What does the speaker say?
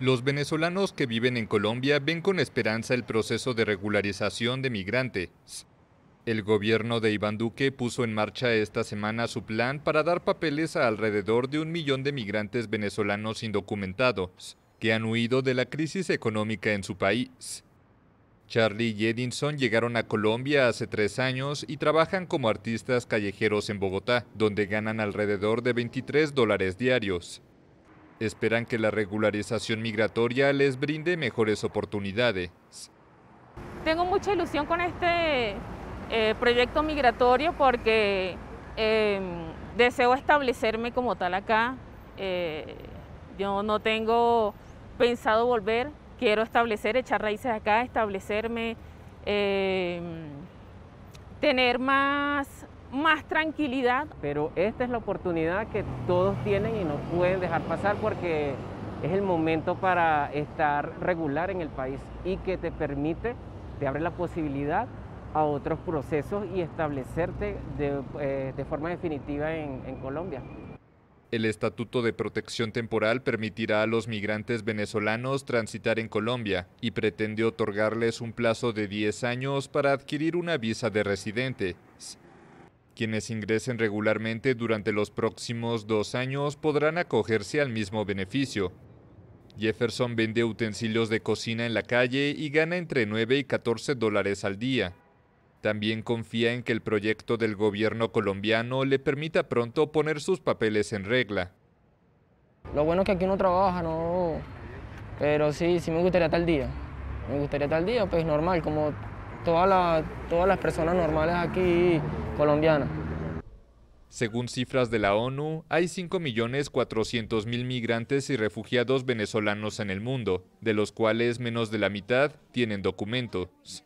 Los venezolanos que viven en Colombia ven con esperanza el proceso de regularización de migrantes. El gobierno de Iván Duque puso en marcha esta semana su plan para dar papeles a alrededor de un millón de migrantes venezolanos indocumentados que han huido de la crisis económica en su país. Charlie y Edinson llegaron a Colombia hace tres años y trabajan como artistas callejeros en Bogotá, donde ganan alrededor de 23 dólares diarios. Esperan que la regularización migratoria les brinde mejores oportunidades. Tengo mucha ilusión con este eh, proyecto migratorio porque em, deseo establecerme como tal acá. Eh, yo no tengo pensado volver, quiero establecer, echar raíces acá, establecerme, em, tener más más tranquilidad. Pero esta es la oportunidad que todos tienen y no pueden dejar pasar porque es el momento para estar regular en el país y que te permite, te abre la posibilidad a otros procesos y establecerte de, eh, forma definitiva en, en Colombia. El Estatuto de Protección Temporal permitirá a los migrantes venezolanos transitar en Colombia y pretende otorgarles un plazo de 10 años para adquirir una visa de residente. Quienes ingresen regularmente durante los próximos dos años podrán acogerse al mismo beneficio. Jefferson vende utensilios de cocina en la calle y gana entre 9 y 14 dólares al día. También confía en que el proyecto del gobierno colombiano le permita pronto poner sus papeles en regla. Lo bueno es que aquí uno trabaja, no. Pero sí, sí me gustaría tal día. Me gustaría tal día, pues normal, como todas las, personas normales aquí colombianas. Según cifras de la ONU, hay 5.400.000 migrantes y refugiados venezolanos en el mundo, de los cuales menos de la mitad tienen documentos.